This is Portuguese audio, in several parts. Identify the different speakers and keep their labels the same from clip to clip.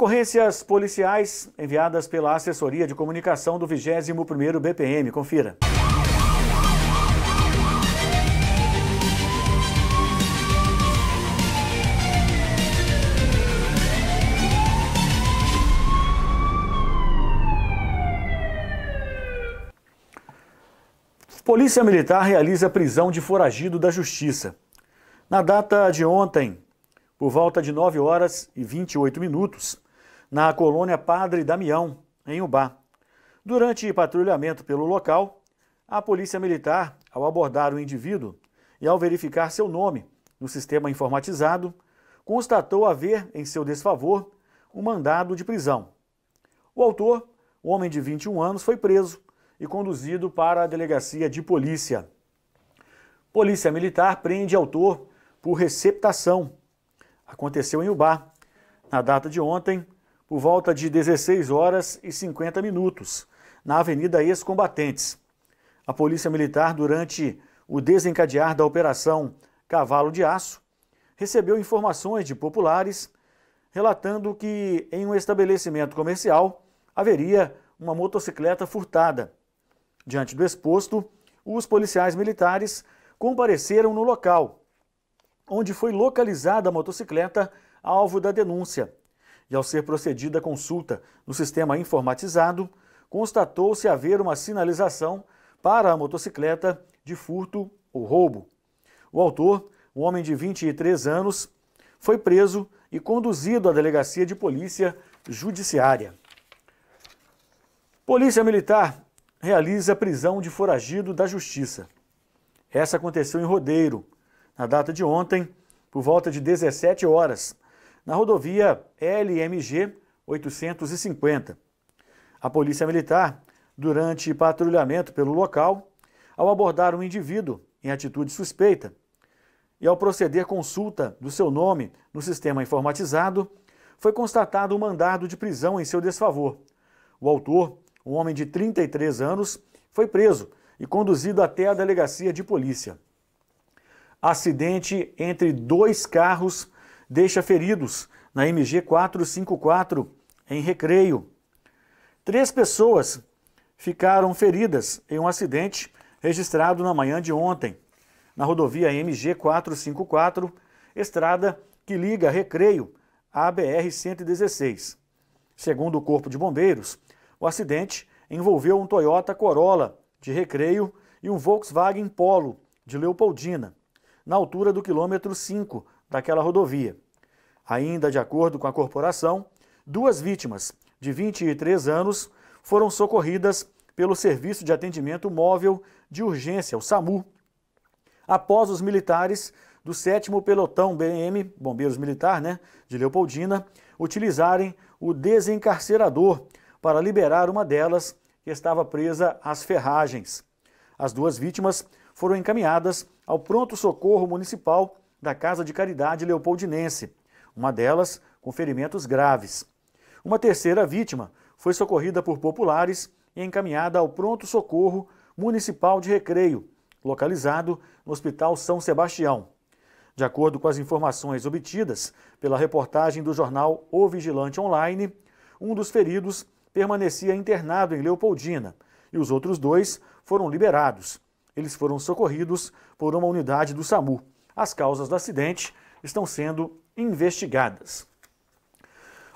Speaker 1: Ocorrências policiais enviadas pela assessoria de comunicação do 21º BPM. Confira. Polícia Militar realiza prisão de foragido da Justiça. Na data de ontem, por volta de 9 horas e 28 minutos, na colônia Padre Damião, em Ubá. Durante patrulhamento pelo local, a Polícia Militar, ao abordar o indivíduo e ao verificar seu nome no sistema informatizado, constatou haver em seu desfavor um mandado de prisão. O autor, um homem de 21 anos, foi preso e conduzido para a delegacia de polícia. Polícia Militar prende autor por receptação. Aconteceu em Ubá. Na data de ontem, por volta de 16 horas e 50 minutos, na Avenida Ex-Combatentes. A Polícia Militar, durante o desencadear da Operação Cavalo de Aço, recebeu informações de populares relatando que em um estabelecimento comercial haveria uma motocicleta furtada. Diante do exposto, os policiais militares compareceram no local, onde foi localizada a motocicleta alvo da denúncia e, ao ser procedida a consulta no sistema informatizado, constatou-se haver uma sinalização para a motocicleta de furto ou roubo. O autor, um homem de 23 anos, foi preso e conduzido à delegacia de polícia judiciária. Polícia Militar realiza prisão de foragido da Justiça. Essa aconteceu em Rodeiro, na data de ontem, por volta de 17 horas na rodovia LMG 850. A Polícia Militar, durante patrulhamento pelo local, ao abordar um indivíduo em atitude suspeita e ao proceder consulta do seu nome no sistema informatizado, foi constatado um mandado de prisão em seu desfavor. O autor, um homem de 33 anos, foi preso e conduzido até a delegacia de polícia. Acidente entre dois carros deixa feridos na MG 454 em Recreio. Três pessoas ficaram feridas em um acidente registrado na manhã de ontem, na rodovia MG 454, estrada que liga Recreio à BR 116. Segundo o Corpo de Bombeiros, o acidente envolveu um Toyota Corolla de Recreio e um Volkswagen Polo de Leopoldina, na altura do quilômetro 5 daquela rodovia. Ainda de acordo com a corporação, duas vítimas de 23 anos foram socorridas pelo Serviço de Atendimento Móvel de Urgência, o SAMU, após os militares do 7 Pelotão BM, Bombeiros Militar, né, de Leopoldina, utilizarem o desencarcerador para liberar uma delas que estava presa às ferragens. As duas vítimas foram encaminhadas ao pronto-socorro municipal da Casa de Caridade Leopoldinense, uma delas com ferimentos graves. Uma terceira vítima foi socorrida por populares e encaminhada ao Pronto Socorro Municipal de Recreio, localizado no Hospital São Sebastião. De acordo com as informações obtidas pela reportagem do jornal O Vigilante Online, um dos feridos permanecia internado em Leopoldina e os outros dois foram liberados. Eles foram socorridos por uma unidade do SAMU. As causas do acidente estão sendo investigadas.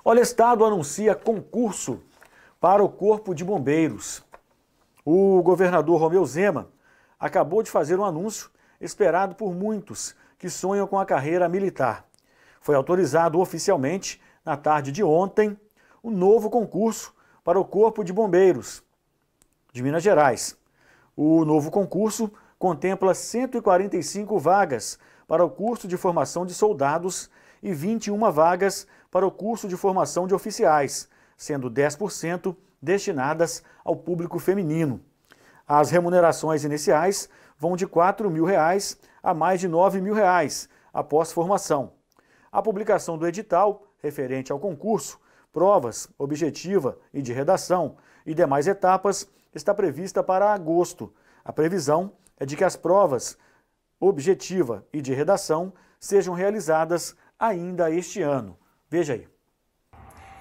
Speaker 1: Olha, Estado anuncia concurso para o Corpo de Bombeiros. O governador Romeu Zema acabou de fazer um anúncio esperado por muitos que sonham com a carreira militar. Foi autorizado oficialmente, na tarde de ontem, um novo concurso para o Corpo de Bombeiros de Minas Gerais. O novo concurso contempla 145 vagas para o curso de formação de soldados e 21 vagas para o curso de formação de oficiais, sendo 10% destinadas ao público feminino. As remunerações iniciais vão de R$ 4.000 a mais de R$ 9.000 após formação. A publicação do edital, referente ao concurso, provas, objetiva e de redação e demais etapas está prevista para agosto. A previsão é de que as provas objetiva e de redação sejam realizadas ainda este ano. Veja
Speaker 2: aí.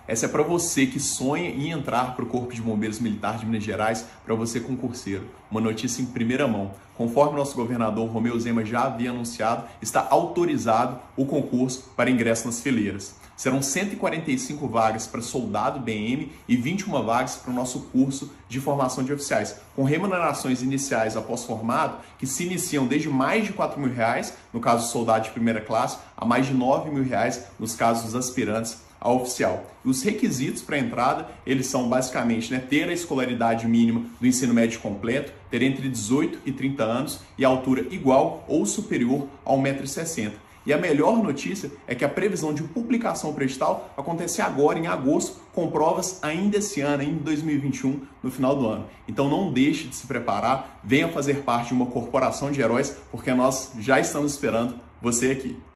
Speaker 2: Essa é para você que sonha em entrar para o Corpo de Bombeiros Militar de Minas Gerais, para você concurseiro. Uma notícia em primeira mão. Conforme nosso governador Romeu Zema já havia anunciado, está autorizado o concurso para ingresso nas fileiras. Serão 145 vagas para soldado BM e 21 vagas para o nosso curso de formação de oficiais, com remunerações iniciais após formado que se iniciam desde mais de R$ mil reais, no caso soldado de primeira classe, a mais de R$ mil reais nos casos aspirantes a oficial. E os requisitos para entrada, eles são basicamente né, ter a escolaridade mínima do ensino médio completo, ter entre 18 e 30 anos e altura igual ou superior a 1,60m. E a melhor notícia é que a previsão de publicação prestal acontece agora em agosto, com provas ainda esse ano, ainda em 2021, no final do ano. Então não deixe de se preparar, venha fazer parte de uma corporação de heróis, porque nós já estamos esperando você aqui.